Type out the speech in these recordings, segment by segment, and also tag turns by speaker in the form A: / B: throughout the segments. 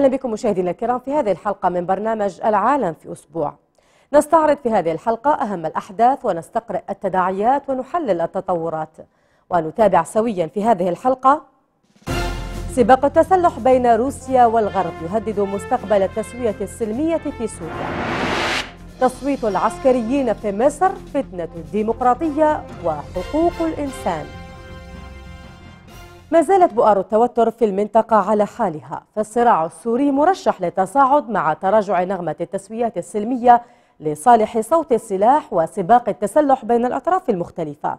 A: أهلا بكم مشاهدينا الكرام في هذه الحلقة من برنامج العالم في أسبوع نستعرض في هذه الحلقة أهم الأحداث ونستقرئ التداعيات ونحلل التطورات ونتابع سويا في هذه الحلقة سباق التسلح بين روسيا والغرب يهدد مستقبل التسوية السلمية في سوريا تصويت العسكريين في مصر فتنة الديمقراطية وحقوق الإنسان ما زالت بؤر التوتر في المنطقة على حالها فالصراع السوري مرشح للتصاعد مع تراجع نغمة التسويات السلمية لصالح صوت السلاح وسباق التسلح بين الأطراف المختلفة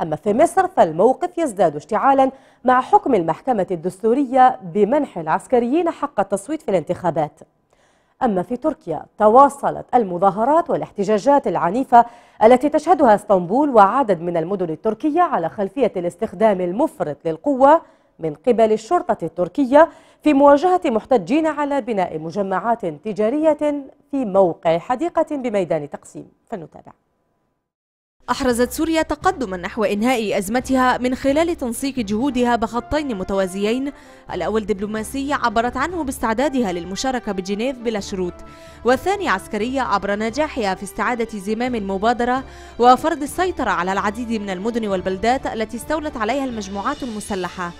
A: أما في مصر فالموقف يزداد اشتعالا مع حكم المحكمة الدستورية بمنح العسكريين حق التصويت في الانتخابات أما في تركيا تواصلت المظاهرات والاحتجاجات العنيفة التي تشهدها اسطنبول وعدد من المدن التركية على خلفية الاستخدام المفرط للقوة من قبل الشرطة التركية في مواجهة محتجين على بناء مجمعات تجارية في موقع حديقة
B: بميدان تقسيم فلنتابع أحرزت سوريا تقدما نحو إنهاء أزمتها من خلال تنسيق جهودها بخطين متوازيين الأول دبلوماسي عبرت عنه باستعدادها للمشاركة بجنيف بلا شروط والثاني عسكرية عبر نجاحها في استعادة زمام المبادرة وفرض السيطرة على العديد من المدن والبلدات التي استولت عليها المجموعات المسلحة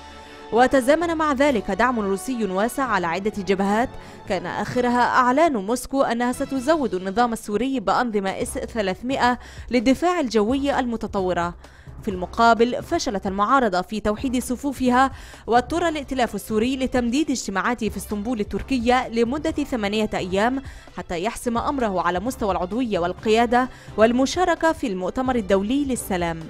B: وتزامن مع ذلك دعم روسي واسع على عدة جبهات كان آخرها أعلان موسكو أنها ستزود النظام السوري بأنظمة إس 300 للدفاع الجوي المتطورة في المقابل فشلت المعارضة في توحيد صفوفها واضطر الائتلاف السوري لتمديد اجتماعاته في اسطنبول التركية لمدة ثمانية أيام حتى يحسم أمره على مستوى العضوية والقيادة والمشاركة في المؤتمر الدولي للسلام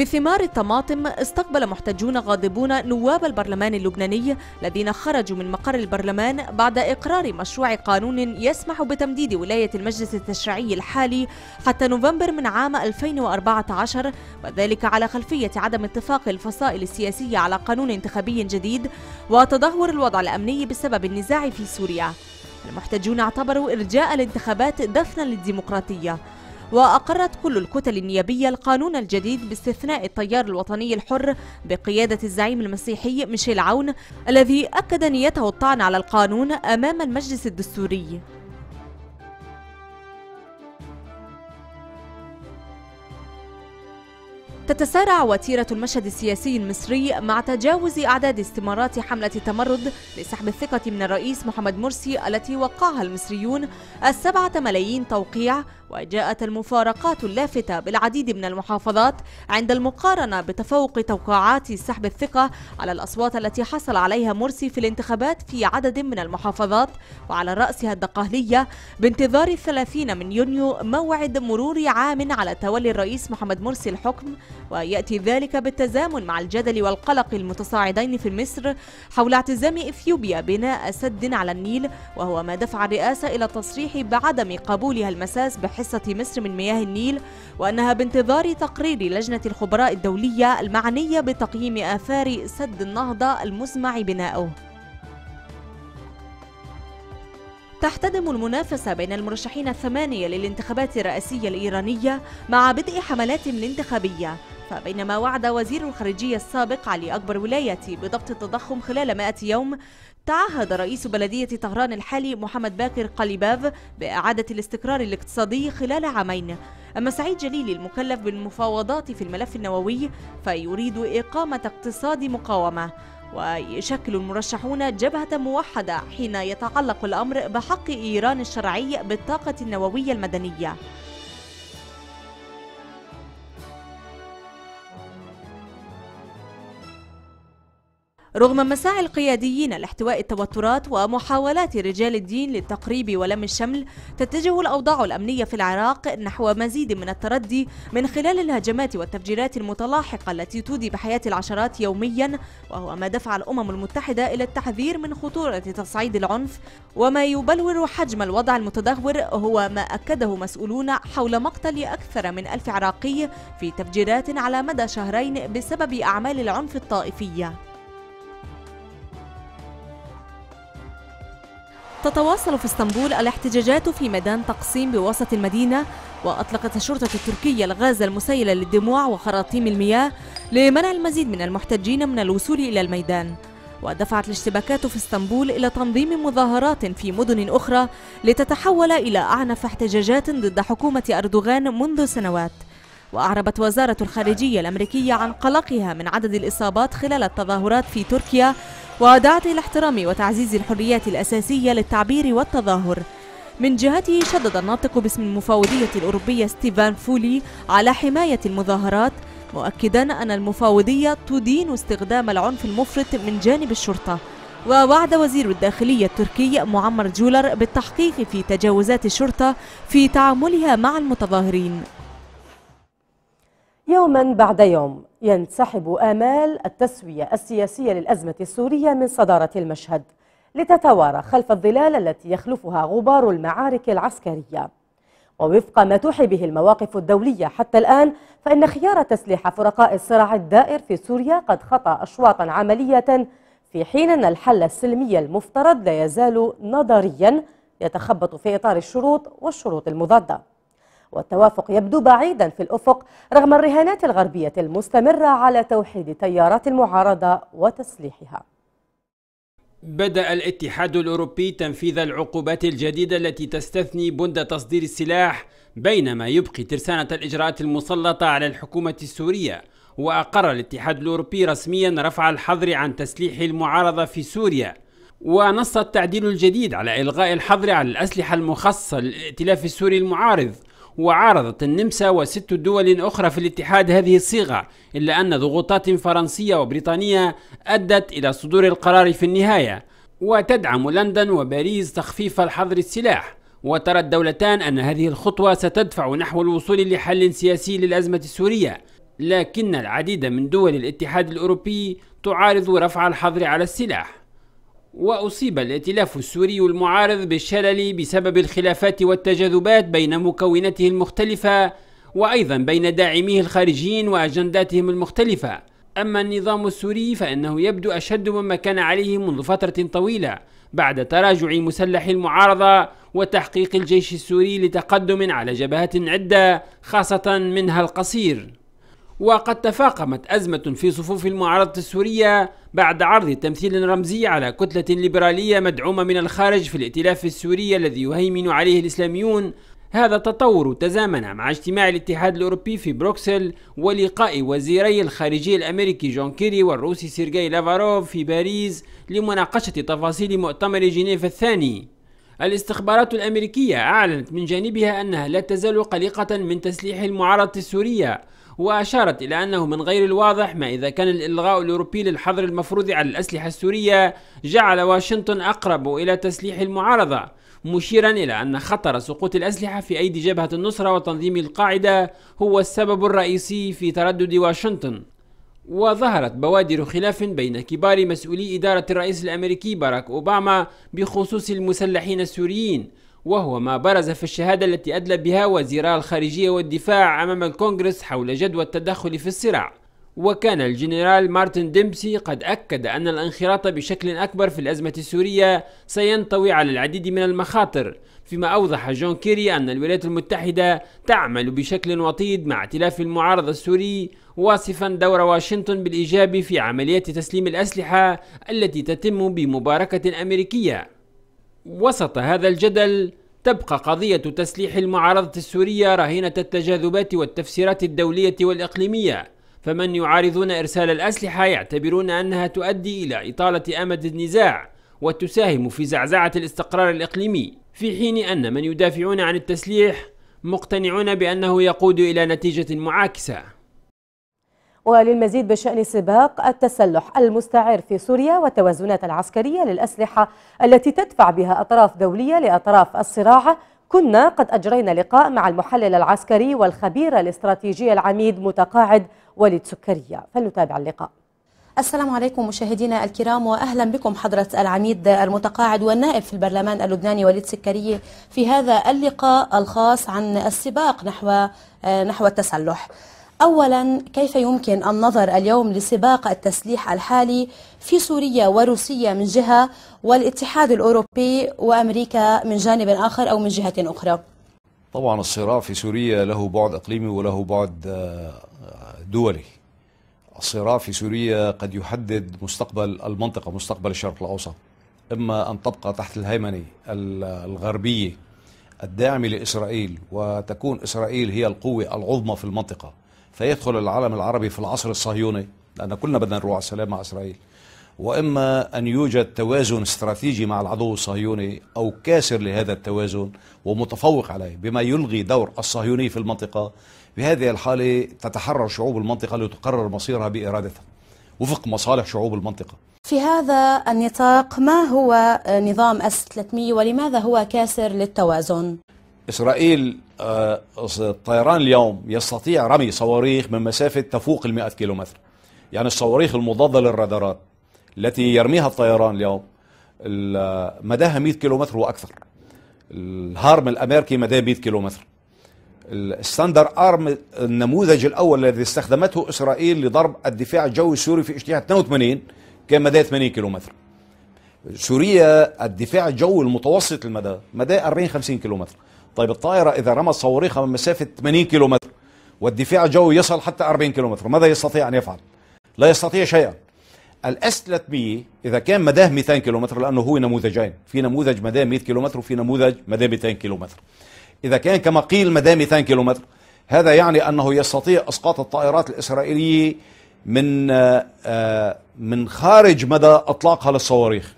B: بثمار الطماطم استقبل محتجون غاضبون نواب البرلمان اللبناني الذين خرجوا من مقر البرلمان بعد إقرار مشروع قانون يسمح بتمديد ولاية المجلس التشريعي الحالي حتى نوفمبر من عام 2014 وذلك على خلفية عدم اتفاق الفصائل السياسية على قانون انتخابي جديد وتدهور الوضع الأمني بسبب النزاع في سوريا المحتجون اعتبروا إرجاء الانتخابات دفنا للديمقراطية وأقرت كل الكتل النيابية القانون الجديد باستثناء التيار الوطني الحر بقيادة الزعيم المسيحي ميشيل عون الذي أكد نيته الطعن على القانون أمام المجلس الدستوري تتسارع وتيرة المشهد السياسي المصري مع تجاوز أعداد استمارات حملة التمرد لسحب الثقة من الرئيس محمد مرسي التي وقعها المصريون السبعة ملايين توقيع وجاءت المفارقات اللافتة بالعديد من المحافظات عند المقارنة بتفوق توقيعات سحب الثقة على الأصوات التي حصل عليها مرسي في الانتخابات في عدد من المحافظات وعلى رأسها الدقهلية بانتظار الثلاثين من يونيو موعد مرور عام على تولي الرئيس محمد مرسي الحكم ويأتي ذلك بالتزامن مع الجدل والقلق المتصاعدين في مصر حول اعتزام إثيوبيا بناء سد على النيل وهو ما دفع الرئاسة إلى التصريح بعدم قبولها المساس بحصة مصر من مياه النيل وأنها بانتظار تقرير لجنة الخبراء الدولية المعنية بتقييم آثار سد النهضة المزمع بناؤه تحتدم المنافسة بين المرشحين الثمانية للانتخابات الرئاسية الإيرانية مع بدء حملات انتخابية فبينما وعد وزير الخارجية السابق علي أكبر ولاية بضبط التضخم خلال 100 يوم تعهد رئيس بلدية طهران الحالي محمد باكر قليباف بإعادة الاستقرار الاقتصادي خلال عامين أما سعيد جليل المكلف بالمفاوضات في الملف النووي فيريد إقامة اقتصاد مقاومة ويشكل المرشحون جبهة موحدة حين يتعلق الأمر بحق إيران الشرعي بالطاقة النووية المدنية رغم مساعي القياديين لاحتواء التوترات ومحاولات رجال الدين للتقريب ولم الشمل تتجه الأوضاع الأمنية في العراق نحو مزيد من التردي من خلال الهجمات والتفجيرات المتلاحقة التي تودي بحياة العشرات يوميا وهو ما دفع الأمم المتحدة إلى التحذير من خطورة تصعيد العنف وما يبلور حجم الوضع المتدهور هو ما أكده مسؤولون حول مقتل أكثر من ألف عراقي في تفجيرات على مدى شهرين بسبب أعمال العنف الطائفية تتواصل في اسطنبول الاحتجاجات في ميدان تقسيم بوسط المدينة وأطلقت الشرطة التركية الغاز المسيل للدموع وخراطيم المياه لمنع المزيد من المحتجين من الوصول إلى الميدان ودفعت الاشتباكات في اسطنبول إلى تنظيم مظاهرات في مدن أخرى لتتحول إلى أعنف احتجاجات ضد حكومة أردوغان منذ سنوات وأعربت وزارة الخارجية الأمريكية عن قلقها من عدد الإصابات خلال التظاهرات في تركيا ودعت إلى احترام وتعزيز الحريات الأساسية للتعبير والتظاهر من جهته شدد الناطق باسم المفوضية الأوروبية ستيفان فولي على حماية المظاهرات مؤكدا أن المفوضية تدين استخدام العنف المفرط من جانب الشرطة ووعد وزير الداخلية التركي معمر جولر بالتحقيق في تجاوزات الشرطة في تعاملها مع المتظاهرين
A: يوما بعد يوم ينسحب آمال التسوية السياسية للأزمة السورية من صدارة المشهد لتتوارى خلف الظلال التي يخلفها غبار المعارك العسكرية ووفق ما توحي به المواقف الدولية حتى الآن فإن خيار تسليح فرقاء الصراع الدائر في سوريا قد خطى أشواطا عملية في حين أن الحل السلمي المفترض لا يزال نظريا يتخبط في إطار الشروط والشروط المضادة والتوافق يبدو بعيدا في الأفق رغم الرهانات الغربية المستمرة على توحيد تيارات المعارضة وتسليحها
C: بدأ الاتحاد الأوروبي تنفيذ العقوبات الجديدة التي تستثني بند تصدير السلاح بينما يبقي ترسانة الإجراءات المسلطة على الحكومة السورية وأقر الاتحاد الأوروبي رسميا رفع الحظر عن تسليح المعارضة في سوريا ونص التعديل الجديد على إلغاء الحظر على الأسلحة المخصصة للائتلاف السوري المعارض وعارضت النمسا وست دول أخرى في الاتحاد هذه الصيغة إلا أن ضغوطات فرنسية وبريطانية أدت إلى صدور القرار في النهاية وتدعم لندن وباريس تخفيف الحظر السلاح وترى الدولتان أن هذه الخطوة ستدفع نحو الوصول لحل سياسي للأزمة السورية لكن العديد من دول الاتحاد الأوروبي تعارض رفع الحظر على السلاح وأصيب الائتلاف السوري المعارض بالشلل بسبب الخلافات والتجاذبات بين مكوناته المختلفة وأيضا بين داعميه الخارجيين وأجنداتهم المختلفة أما النظام السوري فإنه يبدو أشد مما كان عليه منذ فترة طويلة بعد تراجع مسلحي المعارضة وتحقيق الجيش السوري لتقدم على جبهات عدة خاصة منها القصير وقد تفاقمت أزمة في صفوف المعارضة السورية بعد عرض تمثيل رمزي على كتلة ليبرالية مدعومة من الخارج في الائتلاف السوري الذي يهيمن عليه الإسلاميون هذا التطور تزامن مع اجتماع الاتحاد الأوروبي في بروكسل ولقاء وزيري الخارجية الأمريكي جون كيري والروسي سيرجي لافاروف في باريس لمناقشة تفاصيل مؤتمر جنيف الثاني الاستخبارات الأمريكية أعلنت من جانبها أنها لا تزال قلقة من تسليح المعارضة السورية وأشارت إلى أنه من غير الواضح ما إذا كان الإلغاء الأوروبي للحظر المفروض على الأسلحة السورية جعل واشنطن أقرب إلى تسليح المعارضة مشيرا إلى أن خطر سقوط الأسلحة في أيدي جبهة النصرة وتنظيم القاعدة هو السبب الرئيسي في تردد واشنطن وظهرت بوادر خلاف بين كبار مسؤولي إدارة الرئيس الأمريكي باراك أوباما بخصوص المسلحين السوريين وهو ما برز في الشهادة التي أدلى بها وزيرا الخارجية والدفاع أمام الكونغرس حول جدوى التدخل في الصراع وكان الجنرال مارتن ديمسي قد أكد أن الانخراط بشكل أكبر في الأزمة السورية سينطوي على العديد من المخاطر فيما أوضح جون كيري أن الولايات المتحدة تعمل بشكل وطيد مع ائتلاف المعارضة السوري واصفا دور واشنطن بالإيجاب في عمليات تسليم الأسلحة التي تتم بمباركة أمريكية وسط هذا الجدل تبقى قضية تسليح المعارضة السورية رهينة التجاذبات والتفسيرات الدولية والإقليمية فمن يعارضون إرسال الأسلحة يعتبرون أنها تؤدي إلى إطالة أمد النزاع وتساهم في زعزعة الاستقرار الإقليمي في حين أن من يدافعون عن التسليح مقتنعون بأنه يقود إلى نتيجة معاكسة
A: وللمزيد بشأن سباق التسلح المستعر في سوريا والتوازنات العسكرية للأسلحة التي تدفع بها أطراف دولية لأطراف الصراع كنا قد أجرينا لقاء مع المحلل العسكري والخبير الاستراتيجي العميد متقاعد وليد سكرية فلنتابع اللقاء
D: السلام عليكم مشاهدينا الكرام واهلا بكم حضره العميد المتقاعد والنائب في البرلمان اللبناني وليد سكري في هذا اللقاء الخاص عن السباق نحو نحو التسلح. أولا كيف يمكن النظر اليوم لسباق التسليح الحالي في سوريا وروسيا من جهة والاتحاد الأوروبي وأمريكا من جانب آخر أو من جهة أخرى
E: طبعا الصراع في سوريا له بعد إقليمي وله بعد آه، دولي الصراع في سوريا قد يحدد مستقبل المنطقة مستقبل الشرق الأوسط إما أن تبقى تحت الهيمنة الغربية الداعمة لإسرائيل وتكون إسرائيل هي القوة العظمى في المنطقة فيدخل العالم العربي في العصر الصهيوني لأن كلنا بدنا نروح على السلام مع إسرائيل وإما أن يوجد توازن استراتيجي مع العدو الصهيوني أو كاسر لهذا التوازن ومتفوق عليه بما يلغي دور الصهيوني في المنطقة بهذه الحالة تتحرر شعوب المنطقة لتقرر مصيرها بإرادتها وفق مصالح شعوب المنطقة
D: في هذا النطاق ما هو نظام اس 300 ولماذا هو كاسر للتوازن؟
E: اسرائيل الطيران آه، اليوم يستطيع رمي صواريخ من مسافة تفوق المئة كيلومتر يعني الصواريخ المضادة للرادارات التي يرميها الطيران اليوم مداها 100 كيلومتر وأكثر الهارم الأمريكي مداه 100 كيلومتر الستاندر ارم النموذج الاول الذي استخدمته اسرائيل لضرب الدفاع الجوي السوري في اجتياح 82 كان مداه 80 كيلومتر سوريا الدفاع الجوي المتوسط المدى مداه 40 50 كيلومتر طيب الطائرة إذا رمت صواريخها من مسافة 80 كيلومتر والدفاع الجوي يصل حتى 40 كيلومتر ماذا يستطيع أن يفعل؟ لا يستطيع شيئا الاس 300 اذا كان مداه 200 كيلومتر لانه هو نموذجين في نموذج مداه 100 كيلومتر وفي نموذج مداه 200 كيلومتر اذا كان كما قيل مداه 200 كيلومتر هذا يعني انه يستطيع اسقاط الطائرات الاسرائيليه من آه، آه، من خارج مدى اطلاقها للصواريخ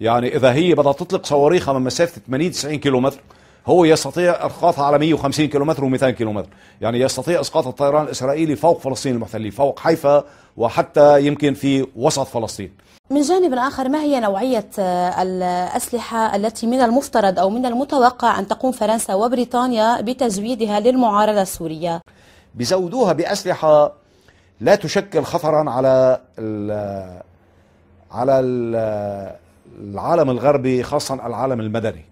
E: يعني اذا هي بدها تطلق صواريخها من مسافه 80 90 كيلومتر هو يستطيع إسقاطها على 150 كيلومتر و200 كيلومتر يعني يستطيع إسقاط الطيران الإسرائيلي فوق فلسطين المحتلة فوق حيفا وحتى يمكن في وسط فلسطين
D: من جانب آخر ما هي نوعية آه، الأسلحة التي من المفترض أو من المتوقع أن تقوم فرنسا وبريطانيا بتزويدها للمعارضة السورية؟
E: بزودوها بأسلحة لا تشكل خطرا على الـ على الـ العالم الغربي خاصة العالم المدني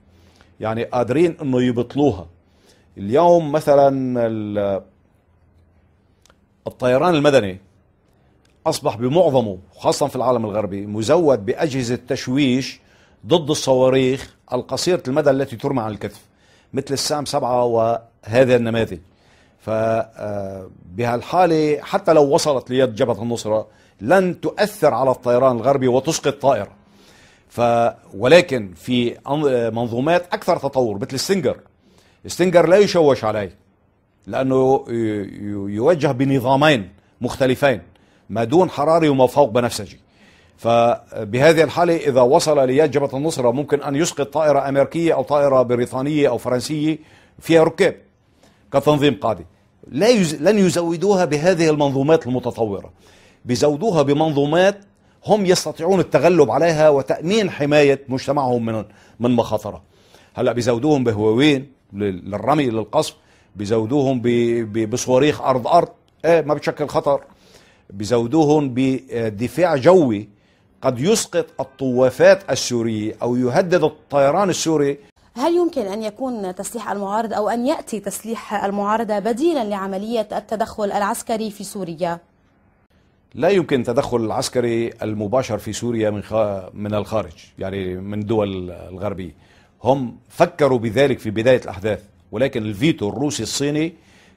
E: يعني قادرين انه يبطلوها اليوم مثلا الطيران المدني اصبح بمعظمه خاصه في العالم الغربي مزود باجهزه تشويش ضد الصواريخ القصيره المدى التي ترمى على الكتف مثل السام سبعة وهذا النماذج فبهالحالة آه، حتى لو وصلت ليد جبهة النصرة لن تؤثر على الطيران الغربي وتسقط طائرة ف ولكن في منظومات اكثر تطور مثل السنجر السنجر لا يشوش عليه لانه يوجه بنظامين مختلفين ما دون حراري وما فوق بنفسجي فبهذه الحالة إذا وصل لياد جبهة النصرة ممكن أن يسقط طائرة أمريكية أو طائرة بريطانية أو فرنسية فيها ركاب كتنظيم قادي لا يز... لن يزودوها بهذه المنظومات المتطورة بيزودوها بمنظومات هم يستطيعون التغلب عليها وتأمين حماية مجتمعهم من من مخاطرة هلا بيزودوهم بهواوين للرمي للقصف بيزودوهم بصواريخ أرض أرض إيه ما بتشكل خطر بيزودوهم بدفاع جوي قد يسقط الطوافات السورية أو يهدد الطيران السوري
D: هل يمكن أن يكون تسليح المعارضة أو أن يأتي تسليح المعارضة بديلا لعملية التدخل العسكري في سوريا؟
E: لا يمكن تدخل العسكري المباشر في سوريا من من الخارج يعني من دول الغربية هم فكروا بذلك في بداية الأحداث ولكن الفيتو الروسي الصيني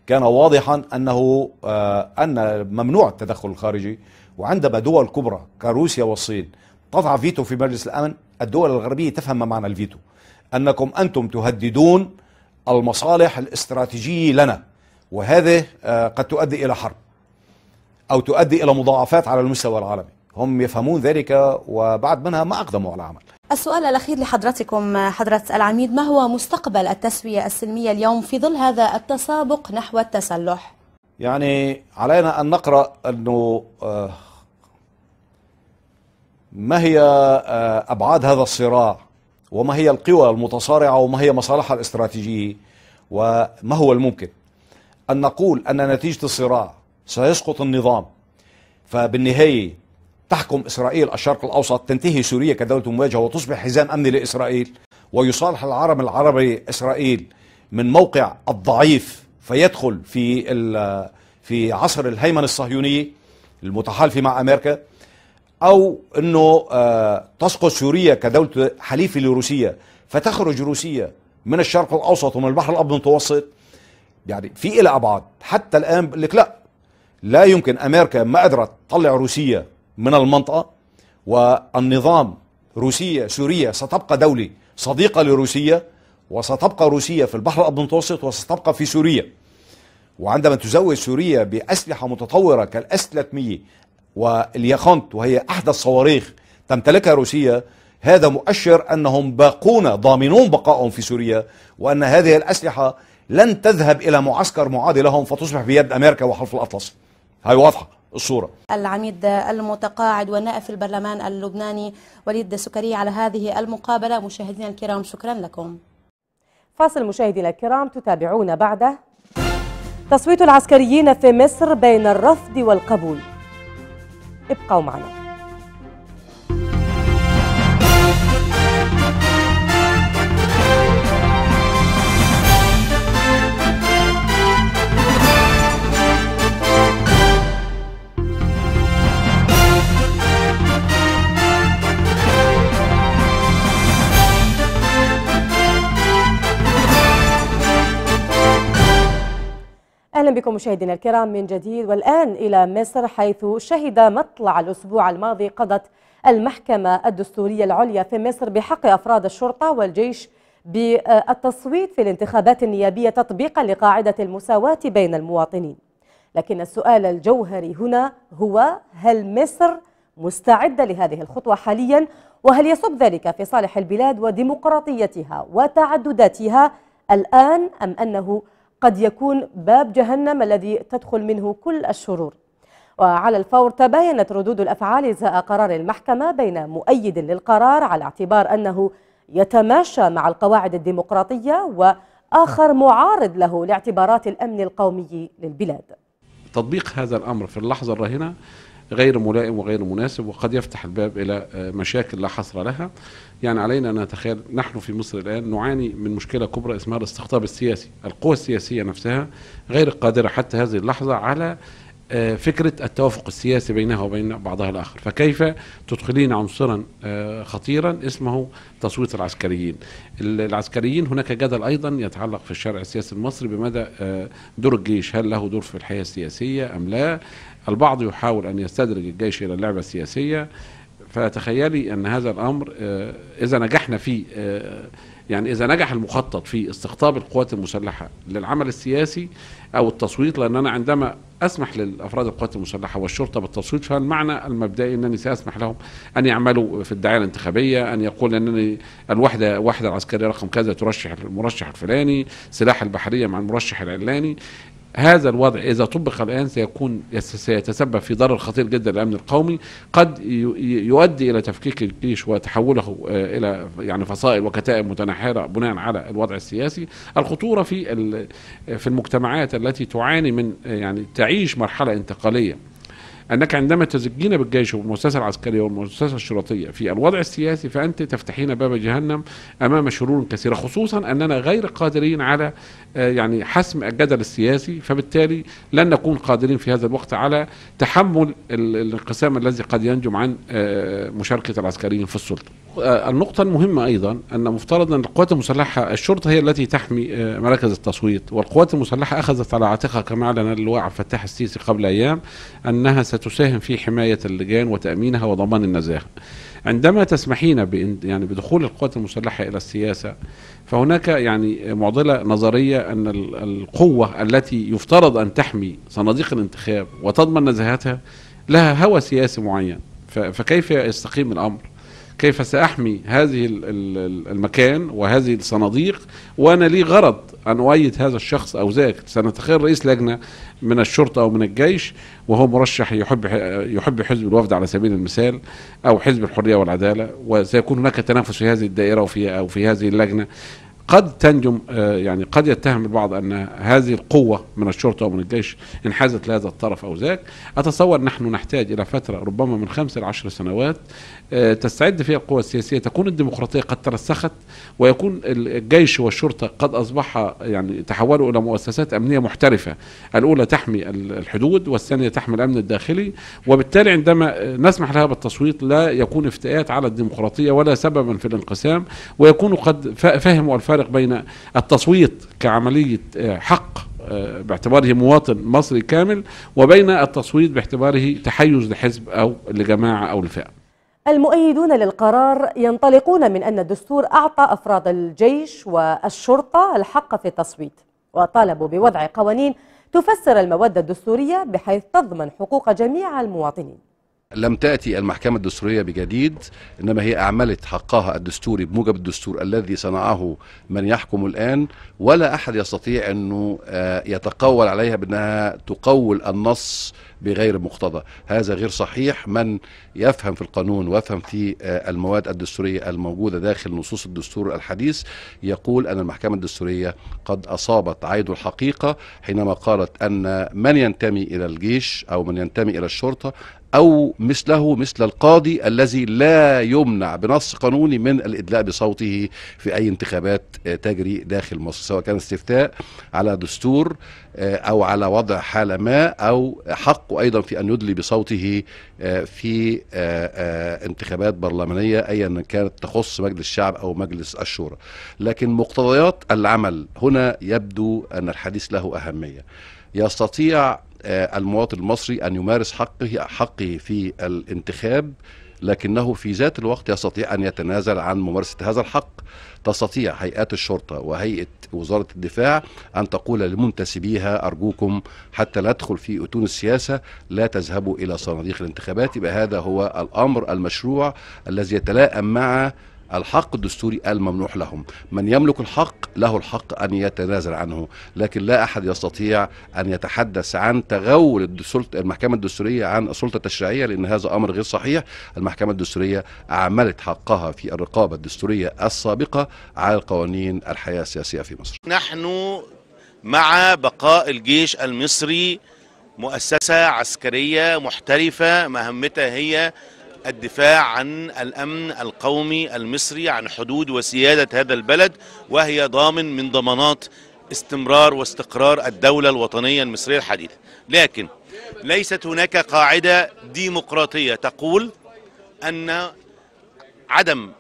E: كان واضحا أنه آه، أن ممنوع التدخل الخارجي وعندما دول كبرى كروسيا والصين تضع فيتو في مجلس الأمن الدول الغربية تفهم ما معنى الفيتو أنكم أنتم تهددون المصالح الاستراتيجية لنا وهذه آه، قد تؤدي إلى حرب أو تؤدي إلى مضاعفات على المستوى العالمي هم يفهمون ذلك وبعد منها ما أقدموا على عمل
D: السؤال الأخير لحضرتكم حضرة العميد ما هو مستقبل التسوية السلمية اليوم في ظل هذا التسابق نحو التسلح؟
E: يعني علينا أن نقرأ أنه آه، ما هي آه، أبعاد هذا الصراع وما هي القوى المتصارعة وما هي مصالحها الاستراتيجية وما هو الممكن أن نقول أن نتيجة الصراع سيسقط النظام فبالنهاية تحكم إسرائيل الشرق الأوسط تنتهي سوريا كدولة مواجهة وتصبح حزام أمني لإسرائيل ويصالح العالم العربي إسرائيل من موقع الضعيف فيدخل في في عصر الهيمنة الصهيونية المتحالفة مع أمريكا أو أنه آه، تسقط سوريا كدولة حليفة لروسيا فتخرج روسيا من الشرق الأوسط ومن البحر الأبيض المتوسط يعني في إلى أبعاد حتى الآن لك لا لا يمكن امريكا ما قدرت تطلع روسيا من المنطقه والنظام روسيا سوريا ستبقى دوله صديقه لروسيا وستبقى روسيا في البحر المتوسط وستبقى في سوريا وعندما تزود سوريا باسلحه متطوره كالاس 300 والياخنت وهي احدث صواريخ تمتلكها روسيا هذا مؤشر انهم باقون ضامنون بقائهم في سوريا وان هذه الاسلحه لن تذهب الى معسكر معادي لهم فتصبح بيد امريكا وحلف الاطلس هاي واضحه الصوره
D: العميد المتقاعد ونائب في البرلمان اللبناني وليد سكري على هذه المقابله مشاهدينا الكرام شكرا لكم
A: فاصل مشاهدينا الكرام تتابعون بعده تصويت العسكريين في مصر بين الرفض والقبول ابقوا معنا أهلا بكم مشاهدينا الكرام من جديد والآن إلى مصر حيث شهد مطلع الأسبوع الماضي قضت المحكمة الدستورية العليا في مصر بحق أفراد الشرطة والجيش بالتصويت في الانتخابات النيابية تطبيقا لقاعدة المساواة بين المواطنين لكن السؤال الجوهري هنا هو هل مصر مستعدة لهذه الخطوة حاليا وهل يصب ذلك في صالح البلاد وديمقراطيتها وتعدداتها الآن أم أنه قد يكون باب جهنم الذي تدخل منه كل الشرور وعلى الفور تباينت ردود الأفعال إزاء قرار المحكمة بين مؤيد للقرار على اعتبار أنه يتماشى مع القواعد الديمقراطية وآخر معارض له لاعتبارات الأمن القومي للبلاد
F: تطبيق هذا الأمر في اللحظة الراهنة غير ملائم وغير مناسب وقد يفتح الباب الى آه، مشاكل لا حصر لها يعني علينا ان نتخيل نحن في مصر الان نعاني من مشكله كبرى اسمها الاستقطاب السياسي القوى السياسيه نفسها غير قادره حتى هذه اللحظه على آه، فكرة التوافق السياسي بينها وبين بعضها الآخر فكيف تدخلين عنصرا آه، خطيرا اسمه تصويت العسكريين العسكريين هناك جدل أيضا يتعلق في الشارع السياسي المصري بمدى دور الجيش هل له دور في الحياة السياسية أم لا البعض يحاول أن يستدرج الجيش إلى اللعبة السياسية فتخيلي أن هذا الأمر آه، إذا نجحنا في آه، يعني إذا نجح المخطط في استقطاب القوات المسلحة للعمل السياسي أو التصويت لأن أنا عندما أسمح للأفراد القوات المسلحة والشرطة بالتصويت فالمعنى المبدئي أنني سأسمح لهم أن يعملوا في الدعاية الانتخابية أن يقول أنني الوحدة الوحدة العسكرية رقم كذا ترشح المرشح الفلاني سلاح البحرية مع المرشح العلاني هذا الوضع إذا طبق الآن سيكون سيتسبب في ضرر خطير جدا للأمن القومي قد يؤدي إلى تفكيك الجيش وتحوله آه، إلى يعني فصائل وكتائب متناحرة بناء على الوضع السياسي الخطورة في في المجتمعات التي تعاني من آه، يعني تعيش مرحلة انتقالية انك عندما تزجين بالجيش والمؤسسه العسكريه والمؤسسه الشرطيه في الوضع السياسي فانت تفتحين باب جهنم امام شرور كثيره خصوصا اننا غير قادرين على آه، يعني حسم الجدل السياسي فبالتالي لن نكون قادرين في هذا الوقت على تحمل الانقسام الذي قد ينجم عن آه، مشاركه العسكريين في السلطه آه، النقطة المهمة أيضا أن مفترض أن القوات المسلحة الشرطة هي التي تحمي آه، مراكز التصويت والقوات المسلحة أخذت على عاتقها كما أعلن اللواء عبد الفتاح السيسي قبل أيام أنها ستساهم في حماية اللجان وتأمينها وضمان النزاهة عندما تسمحين يعني بدخول القوات المسلحة إلى السياسة فهناك يعني معضلة نظرية أن القوة التي يفترض أن تحمي صناديق الانتخاب وتضمن نزاهتها لها هوى سياسي معين فكيف يستقيم الأمر؟ كيف سأحمي هذه المكان وهذه الصناديق وأنا لي غرض أن أؤيد هذا الشخص أو ذاك سنتخيل رئيس لجنة من الشرطة أو من الجيش وهو مرشح يحب يحب حزب الوفد على سبيل المثال أو حزب الحرية والعدالة وسيكون هناك تنافس في هذه الدائرة وفي أو في هذه اللجنة قد تنجم آه، يعني قد يتهم البعض ان هذه القوه من الشرطه ومن الجيش انحازت لهذا الطرف او ذاك، اتصور نحن نحتاج الى فتره ربما من خمس الى عشر سنوات آه، تستعد فيها القوى السياسيه تكون الديمقراطيه قد ترسخت ويكون الجيش والشرطه قد اصبحا يعني تحولوا الى مؤسسات امنيه محترفه، الاولى تحمي الحدود والثانيه تحمي الامن الداخلي، وبالتالي عندما آه، نسمح لها بالتصويت لا يكون افتئات على الديمقراطيه ولا سببا في الانقسام ويكونوا قد فهموا الفرق الفارق بين التصويت كعملية آه، حق آه، باعتباره مواطن مصري كامل وبين التصويت باعتباره تحيز لحزب أو لجماعة أو لفئة
A: المؤيدون للقرار ينطلقون من أن الدستور أعطى أفراد الجيش والشرطة الحق في التصويت وطالبوا بوضع قوانين تفسر المواد الدستورية بحيث تضمن حقوق جميع المواطنين
G: لم تأتي المحكمة الدستورية بجديد إنما هي أعملت حقها الدستوري بموجب الدستور الذي صنعه من يحكم الآن ولا أحد يستطيع أنه آه، يتقول عليها بأنها تقول النص بغير مقتضى هذا غير صحيح من يفهم في القانون ويفهم في آه، المواد الدستورية الموجودة داخل نصوص الدستور الحديث يقول أن المحكمة الدستورية قد أصابت عيد الحقيقة حينما قالت أن من ينتمي إلى الجيش أو من ينتمي إلى الشرطة أو مثله مثل القاضي الذي لا يمنع بنص قانوني من الإدلاء بصوته في أي انتخابات آه، تجري داخل مصر سواء كان استفتاء على دستور آه، أو على وضع حالة ما أو حقه أيضا في أن يدلي بصوته آه، في انتخابات برلمانية أيا كانت تخص مجلس الشعب أو مجلس الشورى لكن مقتضيات العمل هنا يبدو أن الحديث له أهمية يستطيع آه، المواطن المصري ان يمارس حقه حقه في الانتخاب لكنه في ذات الوقت يستطيع ان يتنازل عن ممارسه هذا الحق تستطيع هيئات الشرطه وهيئه وزاره الدفاع ان تقول لمنتسبيها ارجوكم حتى لا ادخل في اتون السياسه لا تذهبوا الى صناديق الانتخابات يبقى هذا هو الامر المشروع الذي يتلائم مع الحق الدستوري الممنوح لهم من يملك الحق له الحق أن يتنازل عنه لكن لا أحد يستطيع أن يتحدث عن تغول المحكمة الدستورية عن السلطة التشريعية لأن هذا أمر غير صحيح المحكمة الدستورية عملت حقها في الرقابة الدستورية السابقة على قوانين الحياة السياسية في مصر
H: نحن مع بقاء الجيش المصري مؤسسة عسكرية محترفة مهمتها هي الدفاع عن الأمن القومي المصري عن حدود وسيادة هذا البلد وهي ضامن من ضمانات استمرار واستقرار الدولة الوطنية المصرية الحديثة لكن ليست هناك قاعدة ديمقراطية تقول أن عدم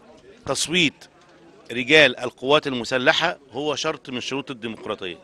H: تصويت رجال القوات المسلحة هو شرط من شروط الديمقراطية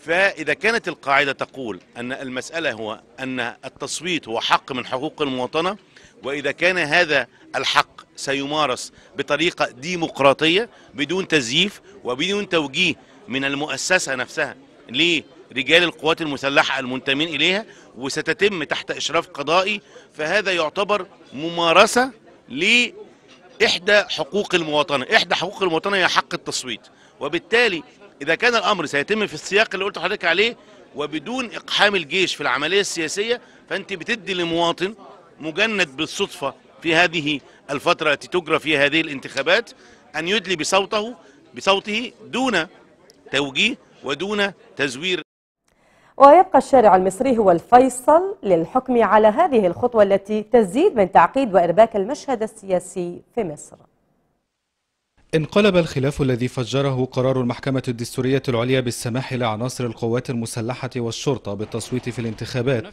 H: فإذا كانت القاعدة تقول أن المسألة هو أن التصويت هو حق من حقوق المواطنة وإذا كان هذا الحق سيمارس بطريقة ديمقراطية بدون تزييف وبدون توجيه من المؤسسة نفسها لرجال القوات المسلحة المنتمين إليها وستتم تحت إشراف قضائي فهذا يعتبر ممارسة لإحدى حقوق المواطنة إحدى حقوق المواطنة هي حق التصويت وبالتالي إذا كان الأمر سيتم في السياق اللي قلت لحضرتك عليه وبدون إقحام الجيش في العملية السياسية فأنت بتدي لمواطن مجند بالصدفة في هذه الفترة التي تجرى فيها هذه الانتخابات أن يدلي بصوته بصوته دون توجيه ودون تزوير
A: ويبقى الشارع المصري هو الفيصل للحكم على هذه الخطوة التي تزيد من تعقيد وإرباك المشهد السياسي في مصر
I: انقلب الخلاف الذي فجره قرار المحكمة الدستورية العليا بالسماح لعناصر القوات المسلحة والشرطة بالتصويت في الانتخابات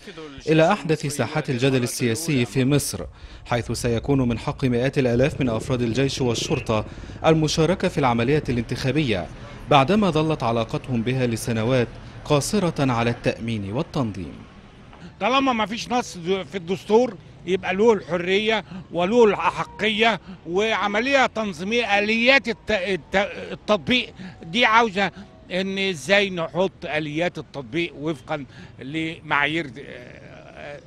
I: إلى أحدث ساحات الجدل السياسي في مصر حيث سيكون من حق مئات الآلاف من أفراد الجيش والشرطة المشاركة في العملية الانتخابية بعدما ظلت علاقتهم بها لسنوات قاصرة على التأمين والتنظيم طالما ما فيش نص في الدستور يبقى له الحريه
H: وله الاحقيه وعمليه تنظيميه اليات التطبيق دي عاوزه ان ازاي نحط اليات التطبيق وفقا لمعايير آه،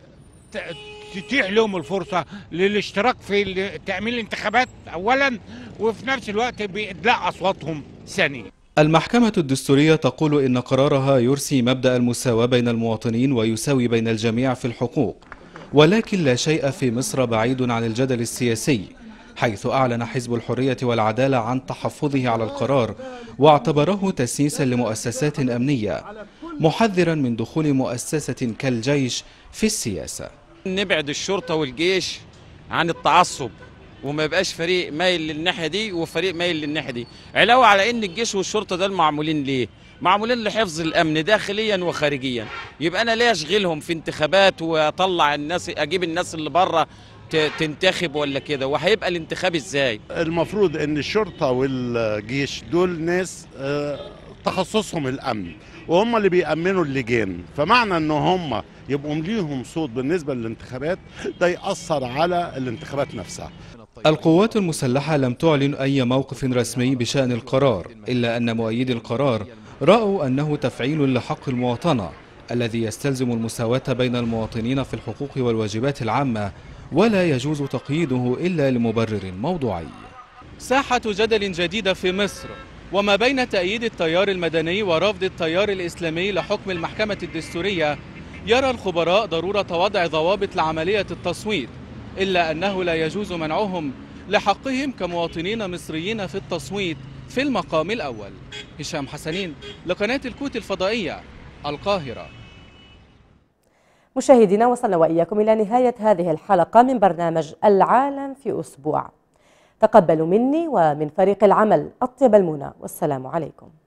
H: تتيح لهم الفرصه للاشتراك في تامين الانتخابات اولا وفي نفس الوقت بادلاء اصواتهم ثانيا
I: المحكمة الدستورية تقول إن قرارها يرسي مبدأ المساواة بين المواطنين ويساوي بين الجميع في الحقوق ولكن لا شيء في مصر بعيد عن الجدل السياسي حيث أعلن حزب الحرية والعدالة عن تحفظه على القرار واعتبره تسييسا لمؤسسات أمنية محذرا من دخول مؤسسة كالجيش في السياسة
C: نبعد الشرطة والجيش عن التعصب وما يبقاش فريق مايل للناحية دي وفريق مايل للناحية دي علاوة على أن الجيش والشرطة ده المعمولين ليه معمولين لحفظ الامن داخليا وخارجيا يبقى انا ليه اشغلهم في انتخابات واطلع الناس اجيب الناس اللي بره تنتخب ولا كده وهيبقى الانتخاب ازاي
H: المفروض ان الشرطه والجيش دول ناس آه، تخصصهم الامن وهم اللي بيأمنوا اللجان فمعنى ان هم يبقوا ليهم صوت بالنسبه للانتخابات ده يأثر على الانتخابات
I: نفسها القوات المسلحة لم تعلن أي موقف رسمي بشأن القرار إلا أن مؤيدي القرار رأوا أنه تفعيل لحق المواطنة الذي يستلزم المساواة بين المواطنين في الحقوق والواجبات العامة ولا يجوز تقييده إلا لمبرر موضوعي ساحة جدل جديدة في مصر وما بين تأييد التيار المدني ورفض التيار الإسلامي لحكم المحكمة الدستورية يرى الخبراء ضرورة وضع ضوابط لعملية التصويت إلا أنه لا يجوز منعهم لحقهم كمواطنين مصريين في التصويت في المقام الأول هشام حسنين لقناة الكوت الفضائية القاهرة
A: مشاهدينا وصلنا وإياكم إلى نهاية هذه الحلقة من برنامج العالم في أسبوع تقبلوا مني ومن فريق العمل أطيب المنى والسلام عليكم